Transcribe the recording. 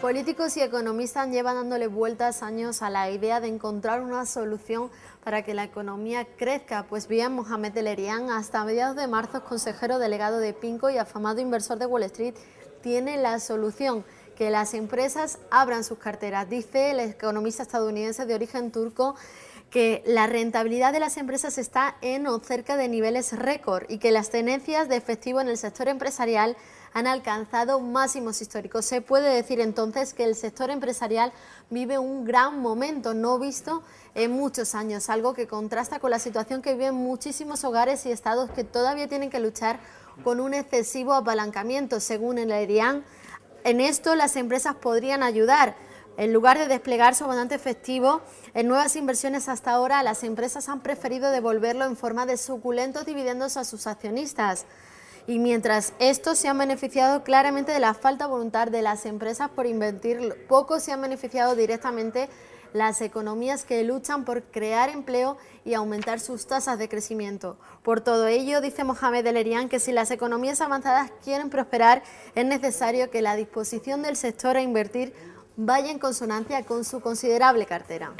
Políticos y economistas llevan dándole vueltas años a la idea de encontrar una solución para que la economía crezca. Pues bien, Mohamed Elerian, hasta mediados de marzo, consejero delegado de Pinco y afamado inversor de Wall Street, tiene la solución que las empresas abran sus carteras. Dice el economista estadounidense de origen turco que la rentabilidad de las empresas está en o cerca de niveles récord y que las tenencias de efectivo en el sector empresarial han alcanzado máximos históricos. Se puede decir entonces que el sector empresarial vive un gran momento no visto en muchos años, algo que contrasta con la situación que viven muchísimos hogares y estados que todavía tienen que luchar con un excesivo apalancamiento, según el ERIAN. En esto las empresas podrían ayudar en lugar de desplegar su abundante efectivo en nuevas inversiones hasta ahora, las empresas han preferido devolverlo en forma de suculentos dividendos a sus accionistas. Y mientras estos se han beneficiado claramente de la falta de voluntad de las empresas por invertir, poco se han beneficiado directamente las economías que luchan por crear empleo y aumentar sus tasas de crecimiento. Por todo ello, dice Mohamed Elerian que si las economías avanzadas quieren prosperar, es necesario que la disposición del sector a invertir vaya en consonancia con su considerable cartera.